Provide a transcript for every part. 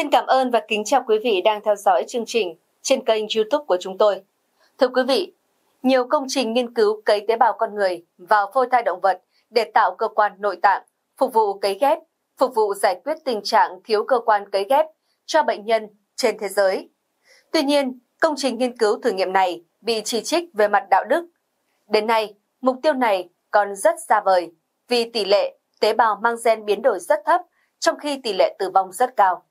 Xin cảm ơn và kính chào quý vị đang theo dõi chương trình trên kênh YouTube của chúng tôi. Thưa quý vị, nhiều công trình nghiên cứu cấy tế bào con người vào phôi thai động vật để tạo cơ quan nội tạng, phục vụ cấy ghép, phục vụ giải quyết tình trạng thiếu cơ quan cấy ghép cho bệnh nhân trên thế giới. Tuy nhiên, công trình nghiên cứu thử nghiệm này bị chỉ trích về mặt đạo đức. Đến nay, mục tiêu này còn rất xa vời vì tỷ lệ tế bào mang gen biến đổi rất thấp trong khi tỷ lệ tử vong rất cao.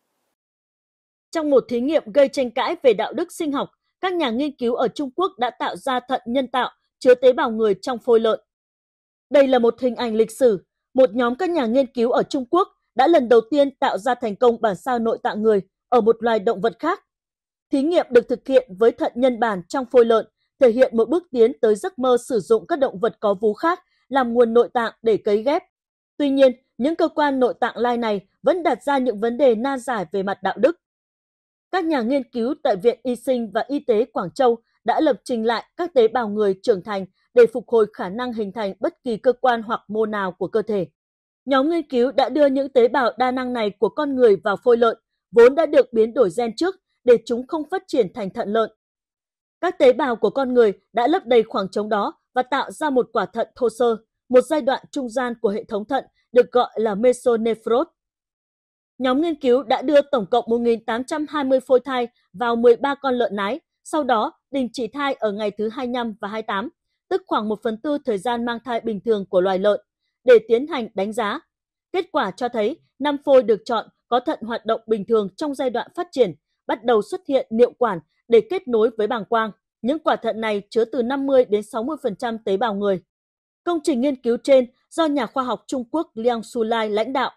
Trong một thí nghiệm gây tranh cãi về đạo đức sinh học, các nhà nghiên cứu ở Trung Quốc đã tạo ra thận nhân tạo chứa tế bào người trong phôi lợn. Đây là một hình ảnh lịch sử, một nhóm các nhà nghiên cứu ở Trung Quốc đã lần đầu tiên tạo ra thành công bản sao nội tạng người ở một loài động vật khác. Thí nghiệm được thực hiện với thận nhân bản trong phôi lợn, thể hiện một bước tiến tới giấc mơ sử dụng các động vật có vú khác làm nguồn nội tạng để cấy ghép. Tuy nhiên, những cơ quan nội tạng lai này vẫn đặt ra những vấn đề nan giải về mặt đạo đức. Các nhà nghiên cứu tại Viện Y sinh và Y tế Quảng Châu đã lập trình lại các tế bào người trưởng thành để phục hồi khả năng hình thành bất kỳ cơ quan hoặc mô nào của cơ thể. Nhóm nghiên cứu đã đưa những tế bào đa năng này của con người vào phôi lợn, vốn đã được biến đổi gen trước để chúng không phát triển thành thận lợn. Các tế bào của con người đã lấp đầy khoảng trống đó và tạo ra một quả thận thô sơ, một giai đoạn trung gian của hệ thống thận được gọi là mesonephrot. Nhóm nghiên cứu đã đưa tổng cộng 1.820 phôi thai vào 13 con lợn nái, sau đó đình chỉ thai ở ngày thứ 25 và 28, tức khoảng 1 phần tư thời gian mang thai bình thường của loài lợn, để tiến hành đánh giá. Kết quả cho thấy 5 phôi được chọn có thận hoạt động bình thường trong giai đoạn phát triển, bắt đầu xuất hiện niệu quản để kết nối với bàng quang. Những quả thận này chứa từ 50 đến 60% tế bào người. Công trình nghiên cứu trên do nhà khoa học Trung Quốc Liang Su Lai lãnh đạo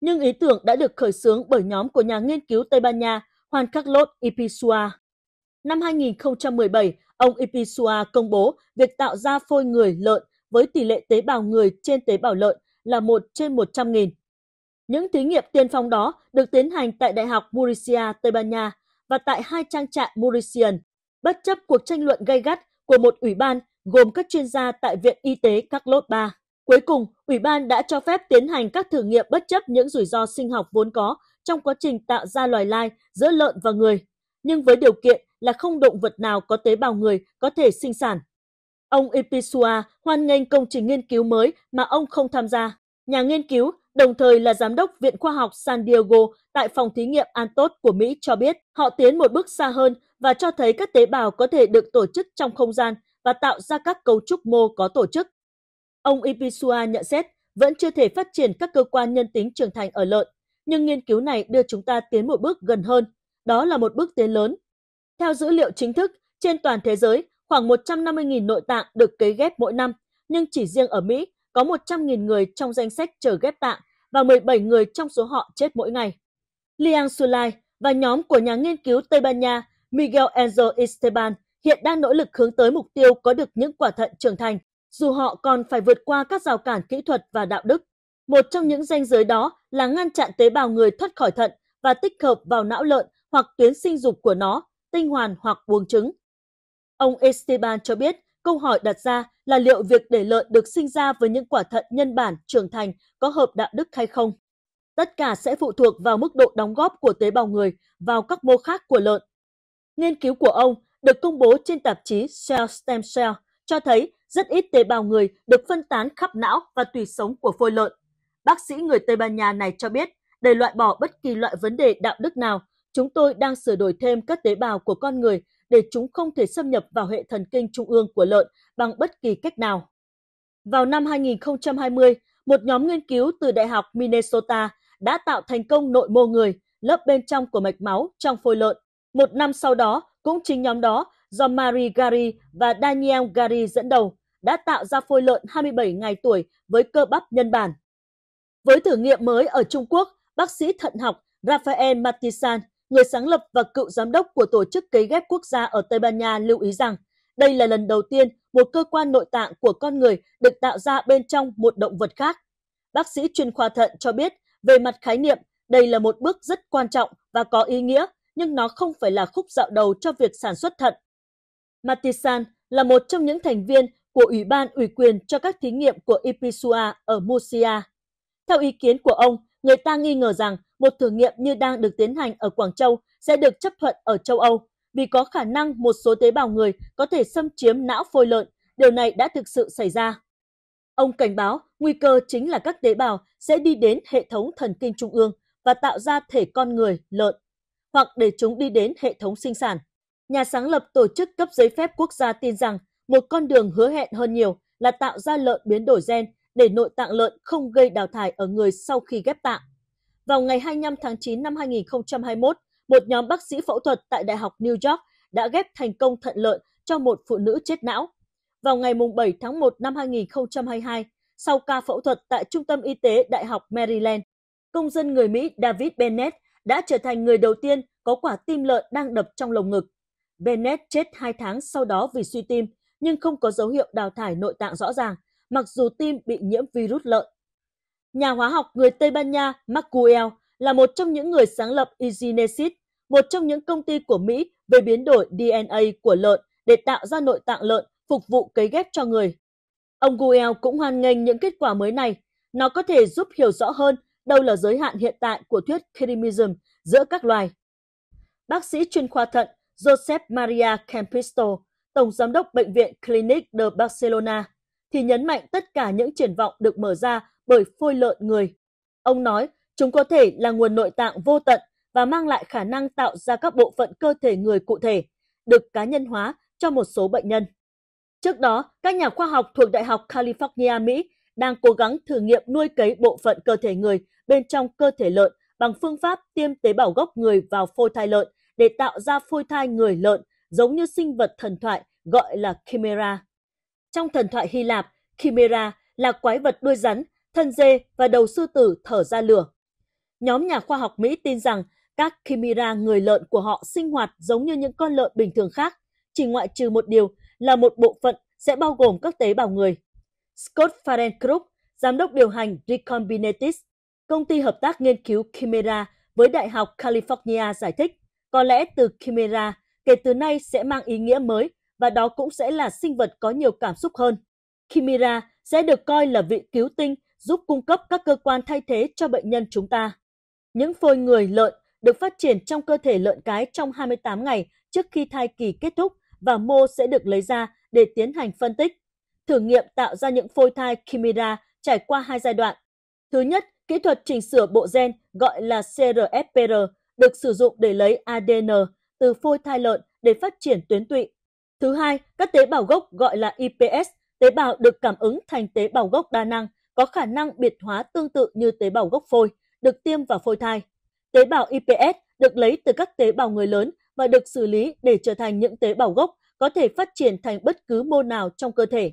nhưng ý tưởng đã được khởi xướng bởi nhóm của nhà nghiên cứu Tây Ban Nha Juan Carlos Ipisua. Năm 2017, ông Ipisua công bố việc tạo ra phôi người lợn với tỷ lệ tế bào người trên tế bào lợn là 1 trên 100.000. Những thí nghiệm tiên phong đó được tiến hành tại Đại học Murcia, Tây Ban Nha và tại hai trang trại Murician, bất chấp cuộc tranh luận gay gắt của một ủy ban gồm các chuyên gia tại Viện Y tế Carlos III. Cuối cùng, Ủy ban đã cho phép tiến hành các thử nghiệm bất chấp những rủi ro sinh học vốn có trong quá trình tạo ra loài lai giữa lợn và người, nhưng với điều kiện là không động vật nào có tế bào người có thể sinh sản. Ông Ipisua hoan nghênh công trình nghiên cứu mới mà ông không tham gia. Nhà nghiên cứu, đồng thời là giám đốc Viện Khoa học San Diego tại phòng thí nghiệm Antos của Mỹ cho biết họ tiến một bước xa hơn và cho thấy các tế bào có thể được tổ chức trong không gian và tạo ra các cấu trúc mô có tổ chức. Ông Ipisua nhận xét vẫn chưa thể phát triển các cơ quan nhân tính trưởng thành ở lợn, nhưng nghiên cứu này đưa chúng ta tiến một bước gần hơn. Đó là một bước tiến lớn. Theo dữ liệu chính thức, trên toàn thế giới, khoảng 150.000 nội tạng được cấy ghép mỗi năm, nhưng chỉ riêng ở Mỹ có 100.000 người trong danh sách chờ ghép tạng và 17 người trong số họ chết mỗi ngày. Liang Sulai và nhóm của nhà nghiên cứu Tây Ban Nha Miguel Angel Esteban hiện đang nỗ lực hướng tới mục tiêu có được những quả thận trưởng thành dù họ còn phải vượt qua các rào cản kỹ thuật và đạo đức. Một trong những ranh giới đó là ngăn chặn tế bào người thoát khỏi thận và tích hợp vào não lợn hoặc tuyến sinh dục của nó, tinh hoàn hoặc buồng trứng. Ông Esteban cho biết, câu hỏi đặt ra là liệu việc để lợn được sinh ra với những quả thận nhân bản trưởng thành có hợp đạo đức hay không? Tất cả sẽ phụ thuộc vào mức độ đóng góp của tế bào người vào các mô khác của lợn. Nghiên cứu của ông được công bố trên tạp chí Cell Stem Cell cho thấy rất ít tế bào người được phân tán khắp não và tủy sống của phôi lợn. Bác sĩ người Tây Ban Nha này cho biết, để loại bỏ bất kỳ loại vấn đề đạo đức nào, chúng tôi đang sửa đổi thêm các tế bào của con người để chúng không thể xâm nhập vào hệ thần kinh trung ương của lợn bằng bất kỳ cách nào. Vào năm 2020, một nhóm nghiên cứu từ Đại học Minnesota đã tạo thành công nội mô người, lớp bên trong của mạch máu trong phôi lợn. Một năm sau đó, cũng chính nhóm đó do Marie Gary và Daniel Gary dẫn đầu, đã tạo ra phôi lợn 27 ngày tuổi với cơ bắp nhân bản. Với thử nghiệm mới ở Trung Quốc, bác sĩ thận học Rafael Matisan, người sáng lập và cựu giám đốc của Tổ chức Cấy ghép Quốc gia ở Tây Ban Nha lưu ý rằng đây là lần đầu tiên một cơ quan nội tạng của con người được tạo ra bên trong một động vật khác. Bác sĩ chuyên khoa thận cho biết về mặt khái niệm, đây là một bước rất quan trọng và có ý nghĩa, nhưng nó không phải là khúc dạo đầu cho việc sản xuất thận. Matisan là một trong những thành viên của Ủy ban ủy quyền cho các thí nghiệm của Ipisua ở Musia. Theo ý kiến của ông, người ta nghi ngờ rằng một thử nghiệm như đang được tiến hành ở Quảng Châu sẽ được chấp thuận ở châu Âu vì có khả năng một số tế bào người có thể xâm chiếm não phôi lợn. Điều này đã thực sự xảy ra. Ông cảnh báo nguy cơ chính là các tế bào sẽ đi đến hệ thống thần kinh trung ương và tạo ra thể con người, lợn, hoặc để chúng đi đến hệ thống sinh sản. Nhà sáng lập tổ chức cấp giấy phép quốc gia tin rằng một con đường hứa hẹn hơn nhiều là tạo ra lợn biến đổi gen để nội tạng lợn không gây đào thải ở người sau khi ghép tạng. Vào ngày 25 tháng 9 năm 2021, một nhóm bác sĩ phẫu thuật tại Đại học New York đã ghép thành công thận lợn cho một phụ nữ chết não. Vào ngày 7 tháng 1 năm 2022, sau ca phẫu thuật tại Trung tâm Y tế Đại học Maryland, công dân người Mỹ David Bennett đã trở thành người đầu tiên có quả tim lợn đang đập trong lồng ngực. Bennett chết 2 tháng sau đó vì suy tim nhưng không có dấu hiệu đào thải nội tạng rõ ràng, mặc dù tim bị nhiễm virus lợn. Nhà hóa học người Tây Ban Nha Macuel là một trong những người sáng lập Egenesis, một trong những công ty của Mỹ về biến đổi DNA của lợn để tạo ra nội tạng lợn phục vụ cấy ghép cho người. Ông Guel cũng hoan nghênh những kết quả mới này. Nó có thể giúp hiểu rõ hơn đâu là giới hạn hiện tại của thuyết cremism giữa các loài. Bác sĩ chuyên khoa thận Joseph Maria Campisto Tổng Giám đốc Bệnh viện Clinic de Barcelona, thì nhấn mạnh tất cả những triển vọng được mở ra bởi phôi lợn người. Ông nói, chúng có thể là nguồn nội tạng vô tận và mang lại khả năng tạo ra các bộ phận cơ thể người cụ thể, được cá nhân hóa cho một số bệnh nhân. Trước đó, các nhà khoa học thuộc Đại học California, Mỹ đang cố gắng thử nghiệm nuôi cấy bộ phận cơ thể người bên trong cơ thể lợn bằng phương pháp tiêm tế bào gốc người vào phôi thai lợn để tạo ra phôi thai người lợn giống như sinh vật thần thoại gọi là Chimera. Trong thần thoại Hy Lạp, Chimera là quái vật đuôi rắn, thân dê và đầu sư tử thở ra lửa. Nhóm nhà khoa học Mỹ tin rằng các Chimera người lợn của họ sinh hoạt giống như những con lợn bình thường khác, chỉ ngoại trừ một điều là một bộ phận sẽ bao gồm các tế bào người. Scott Fahrenkrug, giám đốc điều hành Recombinetics, công ty hợp tác nghiên cứu Chimera với Đại học California giải thích, có lẽ từ Chimera kể từ nay sẽ mang ý nghĩa mới và đó cũng sẽ là sinh vật có nhiều cảm xúc hơn. Chimera sẽ được coi là vị cứu tinh giúp cung cấp các cơ quan thay thế cho bệnh nhân chúng ta. Những phôi người lợn được phát triển trong cơ thể lợn cái trong 28 ngày trước khi thai kỳ kết thúc và mô sẽ được lấy ra để tiến hành phân tích. Thử nghiệm tạo ra những phôi thai Chimera trải qua hai giai đoạn. Thứ nhất, kỹ thuật chỉnh sửa bộ gen gọi là CRFPR được sử dụng để lấy ADN từ phôi thai lợn để phát triển tuyến tụy. Thứ hai, các tế bào gốc gọi là IPS, tế bào được cảm ứng thành tế bào gốc đa năng, có khả năng biệt hóa tương tự như tế bào gốc phôi, được tiêm vào phôi thai. Tế bào IPS được lấy từ các tế bào người lớn và được xử lý để trở thành những tế bào gốc có thể phát triển thành bất cứ mô nào trong cơ thể.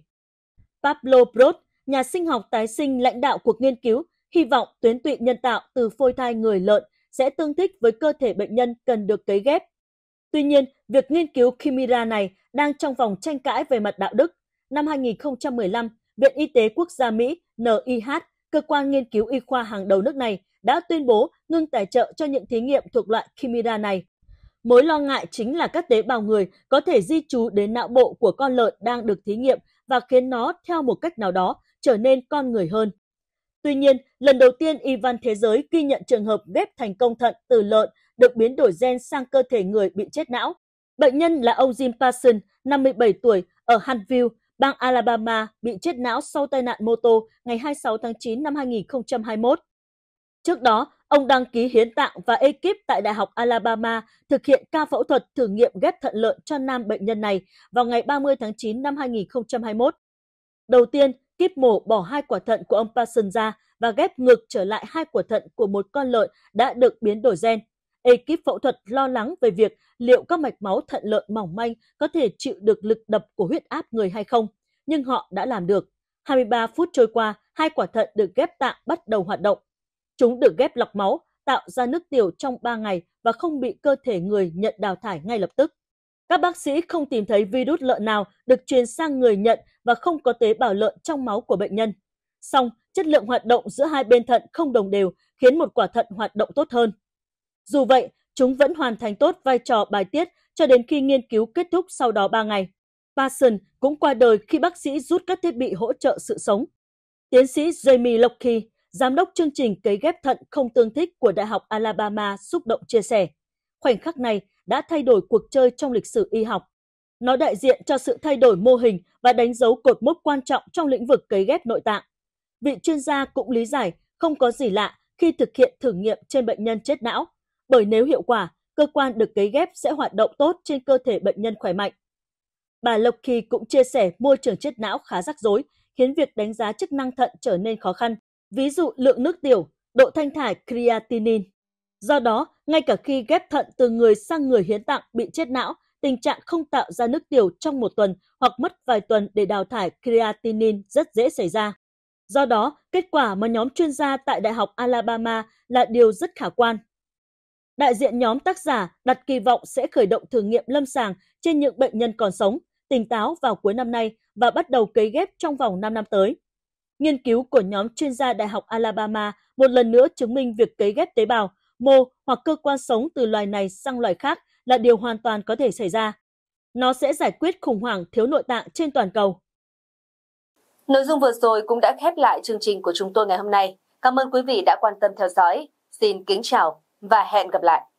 Pablo Brod, nhà sinh học tái sinh lãnh đạo cuộc nghiên cứu, hy vọng tuyến tụy nhân tạo từ phôi thai người lợn sẽ tương thích với cơ thể bệnh nhân cần được cấy ghép Tuy nhiên, việc nghiên cứu Chimera này đang trong vòng tranh cãi về mặt đạo đức. Năm 2015, Viện Y tế Quốc gia Mỹ NIH, cơ quan nghiên cứu y khoa hàng đầu nước này, đã tuyên bố ngưng tài trợ cho những thí nghiệm thuộc loại Chimera này. Mối lo ngại chính là các tế bào người có thể di trú đến não bộ của con lợn đang được thí nghiệm và khiến nó theo một cách nào đó trở nên con người hơn. Tuy nhiên, lần đầu tiên y văn thế giới ghi nhận trường hợp ghép thành công thận từ lợn được biến đổi gen sang cơ thể người bị chết não. Bệnh nhân là ông Jim Parson, 57 tuổi, ở Huntsville, bang Alabama, bị chết não sau tai nạn mô tô ngày 26 tháng 9 năm 2021. Trước đó, ông đăng ký hiến tạng và ekip tại Đại học Alabama thực hiện ca phẫu thuật thử nghiệm ghép thận lợn cho nam bệnh nhân này vào ngày 30 tháng 9 năm 2021. Đầu tiên, kíp mổ bỏ hai quả thận của ông Parson ra và ghép ngược trở lại hai quả thận của một con lợn đã được biến đổi gen. Ekip phẫu thuật lo lắng về việc liệu các mạch máu thận lợn mỏng manh có thể chịu được lực đập của huyết áp người hay không, nhưng họ đã làm được. 23 phút trôi qua, hai quả thận được ghép tạng bắt đầu hoạt động. Chúng được ghép lọc máu, tạo ra nước tiểu trong 3 ngày và không bị cơ thể người nhận đào thải ngay lập tức. Các bác sĩ không tìm thấy virus lợn nào được truyền sang người nhận và không có tế bào lợn trong máu của bệnh nhân. Song, chất lượng hoạt động giữa hai bên thận không đồng đều khiến một quả thận hoạt động tốt hơn. Dù vậy, chúng vẫn hoàn thành tốt vai trò bài tiết cho đến khi nghiên cứu kết thúc sau đó 3 ngày. Parson cũng qua đời khi bác sĩ rút các thiết bị hỗ trợ sự sống. Tiến sĩ Jamie Locke, giám đốc chương trình cấy ghép thận không tương thích của Đại học Alabama xúc động chia sẻ, khoảnh khắc này đã thay đổi cuộc chơi trong lịch sử y học. Nó đại diện cho sự thay đổi mô hình và đánh dấu cột mốc quan trọng trong lĩnh vực cấy ghép nội tạng. Vị chuyên gia cũng lý giải không có gì lạ khi thực hiện thử nghiệm trên bệnh nhân chết não – bởi nếu hiệu quả, cơ quan được cấy ghép sẽ hoạt động tốt trên cơ thể bệnh nhân khỏe mạnh. Bà Lộc Kỳ cũng chia sẻ môi trường chết não khá rắc rối, khiến việc đánh giá chức năng thận trở nên khó khăn, ví dụ lượng nước tiểu, độ thanh thải creatinine. Do đó, ngay cả khi ghép thận từ người sang người hiến tặng bị chết não, tình trạng không tạo ra nước tiểu trong một tuần hoặc mất vài tuần để đào thải creatinine rất dễ xảy ra. Do đó, kết quả mà nhóm chuyên gia tại Đại học Alabama là điều rất khả quan đại diện nhóm tác giả đặt kỳ vọng sẽ khởi động thử nghiệm lâm sàng trên những bệnh nhân còn sống, tỉnh táo vào cuối năm nay và bắt đầu cấy ghép trong vòng 5 năm tới. Nghiên cứu của nhóm chuyên gia Đại học Alabama một lần nữa chứng minh việc cấy ghép tế bào, mô hoặc cơ quan sống từ loài này sang loài khác là điều hoàn toàn có thể xảy ra. Nó sẽ giải quyết khủng hoảng thiếu nội tạng trên toàn cầu. Nội dung vừa rồi cũng đã khép lại chương trình của chúng tôi ngày hôm nay. Cảm ơn quý vị đã quan tâm theo dõi. Xin kính chào và hẹn gặp lại.